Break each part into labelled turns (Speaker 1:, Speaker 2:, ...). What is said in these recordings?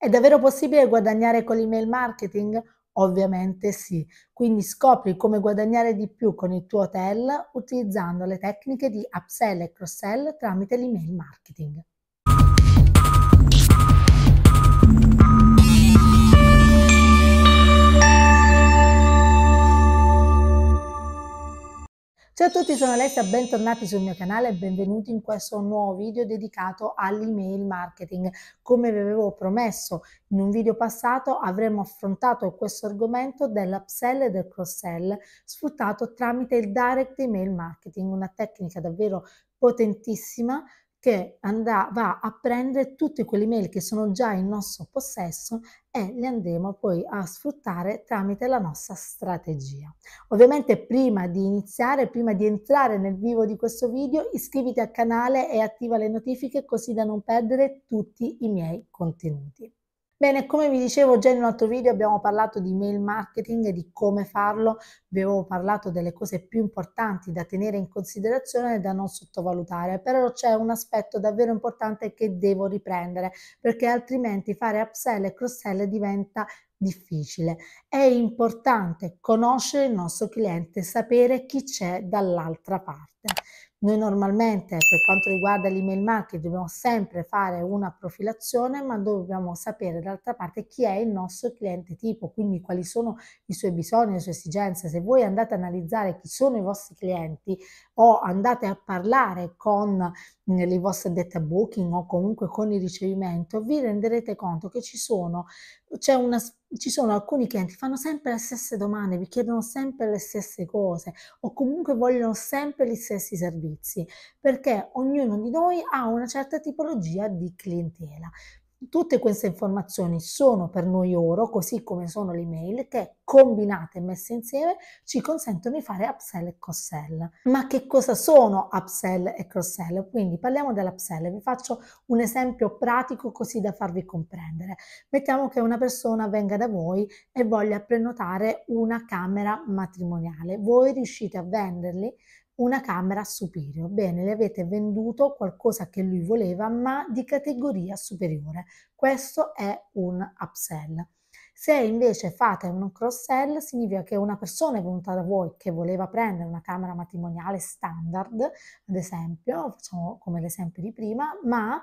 Speaker 1: È davvero possibile guadagnare con l'email marketing? Ovviamente sì, quindi scopri come guadagnare di più con il tuo hotel utilizzando le tecniche di upsell e cross-sell tramite l'email marketing. a tutti, sono Alessia, bentornati sul mio canale e benvenuti in questo nuovo video dedicato all'email marketing. Come vi avevo promesso in un video passato, avremo affrontato questo argomento dell'upsell e del cross-sell sfruttato tramite il direct email marketing, una tecnica davvero potentissima che andrà, va a prendere tutte quelle mail che sono già in nostro possesso e le andremo poi a sfruttare tramite la nostra strategia. Ovviamente prima di iniziare, prima di entrare nel vivo di questo video, iscriviti al canale e attiva le notifiche così da non perdere tutti i miei contenuti. Bene, come vi dicevo già in un altro video abbiamo parlato di mail marketing e di come farlo, vi avevo parlato delle cose più importanti da tenere in considerazione e da non sottovalutare, però c'è un aspetto davvero importante che devo riprendere perché altrimenti fare upsell e cross-sell diventa difficile. È importante conoscere il nostro cliente, sapere chi c'è dall'altra parte. Noi normalmente per quanto riguarda l'email marketing dobbiamo sempre fare una profilazione ma dobbiamo sapere d'altra parte chi è il nostro cliente tipo, quindi quali sono i suoi bisogni, le sue esigenze. Se voi andate ad analizzare chi sono i vostri clienti o andate a parlare con mm, le vostre data booking o comunque con il ricevimento, vi renderete conto che ci sono una, ci sono alcuni clienti che fanno sempre le stesse domande, vi chiedono sempre le stesse cose o comunque vogliono sempre gli stessi servizi perché ognuno di noi ha una certa tipologia di clientela. Tutte queste informazioni sono per noi oro, così come sono le email, che combinate e messe insieme ci consentono di fare upsell e cross-sell. Ma che cosa sono upsell e cross-sell? Quindi parliamo dell'upsell, vi faccio un esempio pratico così da farvi comprendere. Mettiamo che una persona venga da voi e voglia prenotare una camera matrimoniale. Voi riuscite a venderli una camera superiore. Bene, le avete venduto qualcosa che lui voleva, ma di categoria superiore. Questo è un upsell. Se invece fate un cross sell, significa che una persona è venuta da voi che voleva prendere una camera matrimoniale standard, ad esempio, facciamo come l'esempio di prima, ma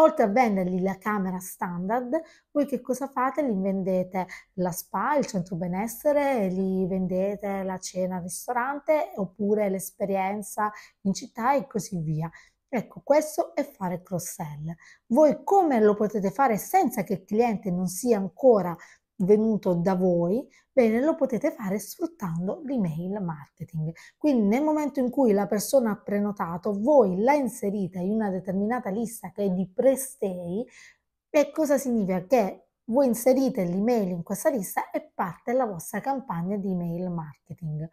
Speaker 1: Oltre a vendergli la camera standard, voi che cosa fate? Li vendete la spa, il centro benessere, gli vendete la cena al ristorante oppure l'esperienza in città e così via. Ecco, questo è fare cross-sell. Voi come lo potete fare senza che il cliente non sia ancora venuto da voi, bene, lo potete fare sfruttando l'email marketing. Quindi nel momento in cui la persona ha prenotato, voi la inserite in una determinata lista che è di prestei, e cosa significa? Che voi inserite l'email in questa lista e parte la vostra campagna di email marketing.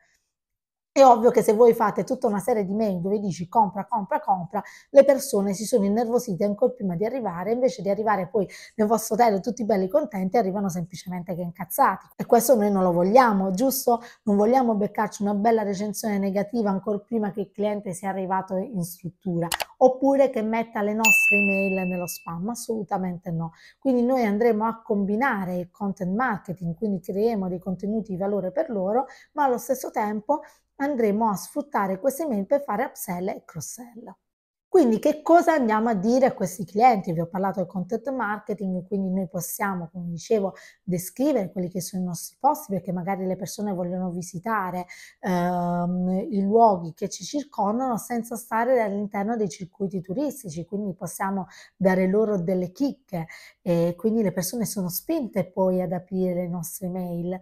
Speaker 1: È ovvio che se voi fate tutta una serie di mail dove dici compra, compra, compra, le persone si sono innervosite ancora prima di arrivare, invece di arrivare poi nel vostro hotel tutti belli contenti, arrivano semplicemente che incazzati. E questo noi non lo vogliamo, giusto? Non vogliamo beccarci una bella recensione negativa ancora prima che il cliente sia arrivato in struttura oppure che metta le nostre email nello spam, assolutamente no. Quindi noi andremo a combinare il content marketing, quindi creiamo dei contenuti di valore per loro, ma allo stesso tempo andremo a sfruttare queste email per fare upsell e cross-sell. Quindi che cosa andiamo a dire a questi clienti? Vi ho parlato del content marketing, quindi noi possiamo, come dicevo, descrivere quelli che sono i nostri posti perché magari le persone vogliono visitare ehm, i luoghi che ci circondano senza stare all'interno dei circuiti turistici, quindi possiamo dare loro delle chicche e quindi le persone sono spinte poi ad aprire le nostre mail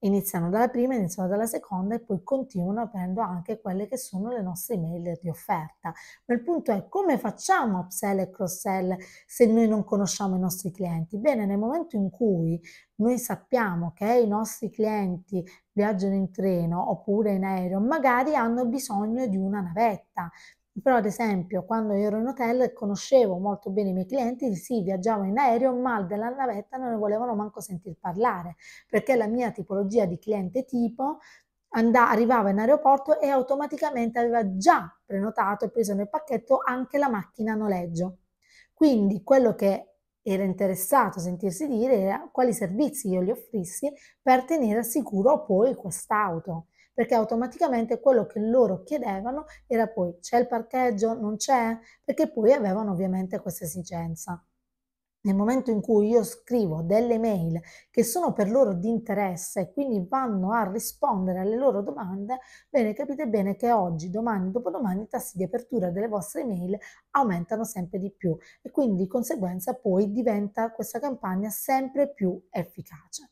Speaker 1: iniziano dalla prima, iniziano dalla seconda e poi continuano aprendo anche quelle che sono le nostre email di offerta. Ma il punto è come facciamo upsell e cross-sell se noi non conosciamo i nostri clienti? Bene, nel momento in cui noi sappiamo che i nostri clienti viaggiano in treno oppure in aereo, magari hanno bisogno di una navetta, però ad esempio quando ero in hotel conoscevo molto bene i miei clienti, sì viaggiavo in aereo ma della navetta non ne volevano manco sentir parlare perché la mia tipologia di cliente tipo andà, arrivava in aeroporto e automaticamente aveva già prenotato e preso nel pacchetto anche la macchina a noleggio. Quindi quello che era interessato a sentirsi dire era quali servizi io gli offrissi per tenere a sicuro poi quest'auto perché automaticamente quello che loro chiedevano era poi c'è il parcheggio, non c'è, perché poi avevano ovviamente questa esigenza. Nel momento in cui io scrivo delle mail che sono per loro di interesse e quindi vanno a rispondere alle loro domande, bene, capite bene che oggi, domani, dopodomani i tassi di apertura delle vostre mail aumentano sempre di più e quindi di conseguenza poi diventa questa campagna sempre più efficace.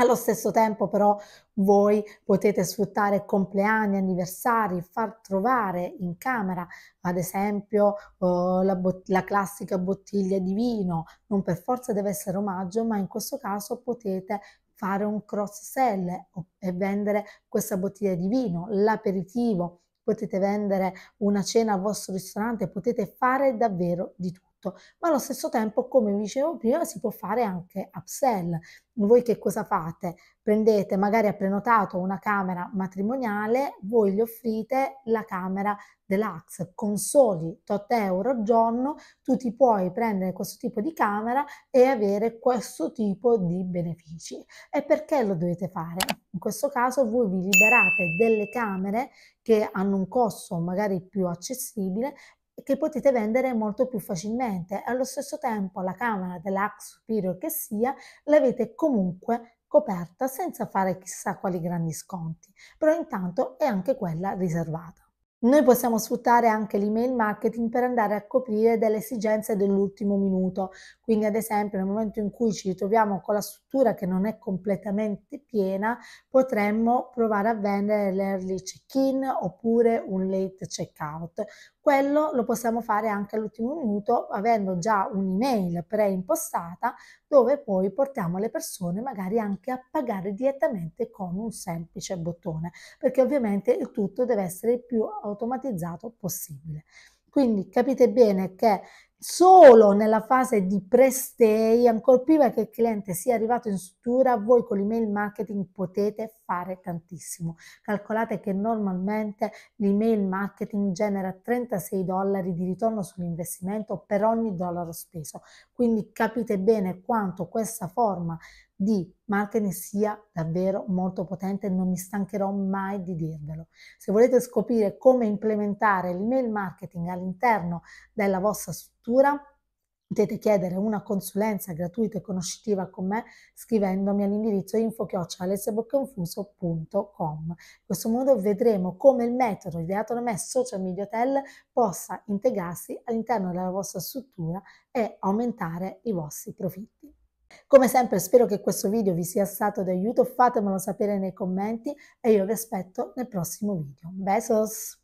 Speaker 1: Allo stesso tempo però voi potete sfruttare compleanni, anniversari, far trovare in camera ad esempio eh, la, la, classica bottiglia di vino, non per forza deve essere omaggio, ma in questo caso potete fare un cross sell e vendere questa bottiglia di vino, l'aperitivo, potete vendere una cena al vostro ristorante, potete fare davvero di tutto tutto, ma allo stesso tempo, come vi dicevo prima, si può fare anche upsell. Voi che cosa fate? Prendete, magari ha prenotato una camera matrimoniale, voi gli offrite la camera deluxe con soli 8 euro al giorno, tu ti puoi prendere questo tipo di camera e avere questo tipo di benefici. E perché lo dovete fare? In questo caso voi vi liberate delle camere che hanno un costo magari più accessibile che potete vendere molto più facilmente. Allo stesso tempo la camera dell'ax superior che sia l'avete comunque coperta senza fare chissà quali grandi sconti, però intanto è anche quella riservata. Noi possiamo sfruttare anche l'email marketing per andare a coprire delle esigenze dell'ultimo minuto, quindi ad esempio nel momento in cui ci ritroviamo con la struttura che non è completamente piena, potremmo provare a vendere l'early check-in oppure un late check-out, quello lo possiamo fare anche all'ultimo minuto avendo già un'email preimpostata dove poi portiamo le persone magari anche a pagare direttamente con un semplice bottone, perché ovviamente il tutto deve essere il più automatizzato possibile. Quindi capite bene che solo nella fase di pre-stay, ancora prima che il cliente sia arrivato in struttura, voi con l'email marketing potete fare tantissimo. Calcolate che normalmente l'email marketing genera 36 dollari di ritorno sull'investimento per ogni dollaro speso, quindi capite bene quanto questa forma di marketing sia davvero molto potente, e non mi stancherò mai di dirvelo. Se volete scoprire come implementare l'email marketing all'interno della vostra struttura, potete chiedere una consulenza gratuita e conoscitiva con me scrivendomi all'indirizzo info-alessabocconfuso.com. In questo modo vedremo come il metodo ideato da me Social Media Hotel possa integrarsi all'interno della vostra struttura e aumentare i vostri profitti. Come sempre spero che questo video vi sia stato d'aiuto, fatemelo sapere nei commenti e io vi aspetto nel prossimo video. Besos!